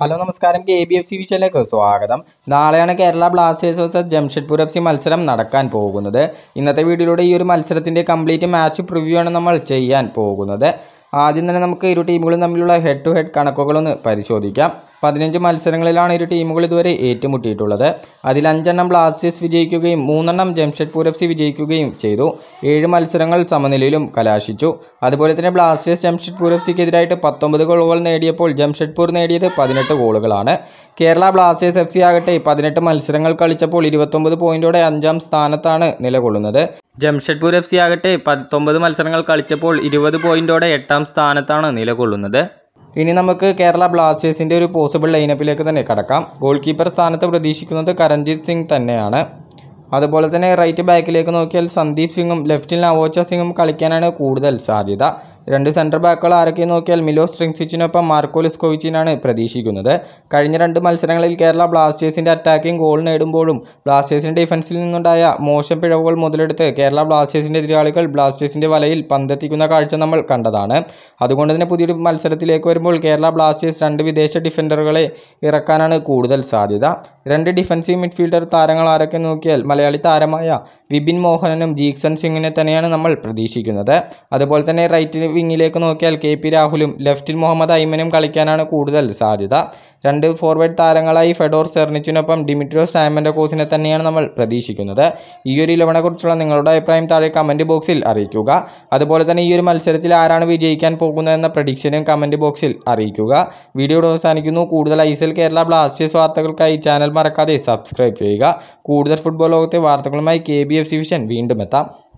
hello നമസ്കാരം K B F C വിഷയിലേക്ക് സ്വാഗതം നാളെയാണ് Kerala Blasters versus Jamshedpur F C മത്സരം നടക്കാൻ പോകുന്നത് ഇന്നത്തെ വീഡിയോയിലൂടെ ഈ ഒരു മത്സരത്തിൻ്റെ കംപ്ലീറ്റ് മാച്ച് പ്രിവ്യൂ ആണ് നമ്മൾ ചെയ്യാൻ പോകുന്നത് ആദ്യം തന്നെ നമുക്ക് ഇരു ടീമുകളും തമ്മിലുള്ള ഹെഡ് ടു ഹെഡ് കണക്കുകളൊന്ന് പരിശോധിക്കാം പതിനഞ്ച് മത്സരങ്ങളിലാണ് ഇരു ടീമുകൾ ഇതുവരെ ഏറ്റുമുട്ടിയിട്ടുള്ളത് അതിൽ അഞ്ചെണ്ണം ബ്ലാസ്റ്റേഴ്സ് വിജയിക്കുകയും മൂന്നെണ്ണം ജംഷഡ്പൂർ എഫ് സി വിജയിക്കുകയും ചെയ്തു ഏഴ് മത്സരങ്ങൾ സമനിലയിലും കലാശിച്ചു അതുപോലെ തന്നെ ബ്ലാസ്റ്റേഴ്സ് ജംഷഡ്പൂർ എഫ് സിക്കെതിരായിട്ട് പത്തൊമ്പത് ഗോളുകൾ നേടിയപ്പോൾ ജംഷഡ്പൂർ നേടിയത് പതിനെട്ട് ഗോളുകളാണ് കേരള ബ്ലാസ്റ്റേഴ്സ് എഫ് സി ആകട്ടെ പതിനെട്ട് മത്സരങ്ങൾ കളിച്ചപ്പോൾ ഇരുപത്തൊമ്പത് പോയിന്റോടെ അഞ്ചാം സ്ഥാനത്താണ് നിലകൊള്ളുന്നത് ജംഷഡ്പൂർ എഫ് സി ആകട്ടെ പത്തൊമ്പത് മത്സരങ്ങൾ കളിച്ചപ്പോൾ ഇരുപത് പോയിന്റോടെ എട്ടാം സ്ഥാനത്താണ് നിലകൊള്ളുന്നത് ഇനി നമുക്ക് കേരള ബ്ലാസ്റ്റേഴ്സിൻ്റെ ഒരു പോസിബിൾ ലൈനപ്പിലേക്ക് തന്നെ കടക്കാം ഗോൾ കീപ്പർ സ്ഥാനത്ത് പ്രതീക്ഷിക്കുന്നത് കരൺജീത് സിംഗ് തന്നെയാണ് അതുപോലെ തന്നെ റൈറ്റ് ബാക്കിലേക്ക് നോക്കിയാൽ സന്ദീപ് സിംഗും ലെഫ്റ്റിൽ നവോച്ച സിംഗും കളിക്കാനാണ് കൂടുതൽ സാധ്യത രണ്ട് സെൻറ്റർ ബാക്കുകൾ ആരൊക്കെ നോക്കിയാൽ മിലോ സ്ട്രിങ്സിച്ചിനൊപ്പം മാർക്കോ ലിസ്കോവിച്ചിനാണ് പ്രതീക്ഷിക്കുന്നത് കഴിഞ്ഞ രണ്ട് മത്സരങ്ങളിൽ കേരള ബ്ലാസ്റ്റേഴ്സിൻ്റെ അറ്റാക്കിംഗ് ഗോൾ നേടുമ്പോഴും ബ്ലാസ്റ്റേഴ്സിൻ്റെ ഡിഫൻസിൽ നിന്നുണ്ടായ മോശം പിഴവുകൾ മുതലെടുത്ത് കേരള ബ്ലാസ്റ്റേഴ്സിൻ്റെ എതിരാളികൾ ബ്ലാസ്റ്റേഴ്സിൻ്റെ വലയിൽ പന്തെത്തിക്കുന്ന കാഴ്ച നമ്മൾ കണ്ടതാണ് അതുകൊണ്ട് തന്നെ പുതിയൊരു മത്സരത്തിലേക്ക് വരുമ്പോൾ കേരള ബ്ലാസ്റ്റേഴ്സ് രണ്ട് വിദേശ ഡിഫൻഡറുകളെ ഇറക്കാനാണ് കൂടുതൽ സാധ്യത രണ്ട് ഡിഫൻസീവ് മിഡ്ഫീൽഡർ താരങ്ങൾ ആരൊക്കെ നോക്കിയാൽ മലയാളി താരമായ വിപിൻ മോഹനനും ജീക്സൺ സിംഗിനെ തന്നെയാണ് നമ്മൾ പ്രതീക്ഷിക്കുന്നത് അതുപോലെ തന്നെ റൈറ്റ് വിങ്ങിലേക്ക് നോക്കിയാൽ കെ പി രാഹുലും ലെഫ്റ്റിൽ മുഹമ്മദ് ഐമനും കളിക്കാനാണ് കൂടുതൽ സാധ്യത രണ്ട് ഫോർവേഡ് താരങ്ങളായി ഫെഡോർ സെർണിച്ചിനൊപ്പം ഡിമിട്രിയോസ് ടാമൻ്റെ കോസിനെ തന്നെയാണ് നമ്മൾ പ്രതീക്ഷിക്കുന്നത് ഈ ഒരു ഇലവനെക്കുറിച്ചുള്ള നിങ്ങളുടെ അഭിപ്രായം താഴെ കമൻറ്റ് ബോക്സിൽ അറിയിക്കുക അതുപോലെ തന്നെ ഈ ഒരു മത്സരത്തിൽ ആരാണ് വിജയിക്കാൻ പോകുന്നതെന്ന പ്രഡിക്ഷനും കമൻറ്റ് ബോക്സിൽ അറിയിക്കുക വീഡിയോ അവസാനിക്കുന്നു കൂടുതൽ ഐ എൽ കേരള ബ്ലാസ്റ്റേഴ്സ് വാർത്തകൾക്കായി ചാനൽ മറക്കാതെ സബ്സ്ക്രൈബ് ചെയ്യുക കൂടുതൽ ഫുട്ബോൾ ലോകത്തെ വാർത്തകളുമായി K B F C vision വീണ്ടും എത്താം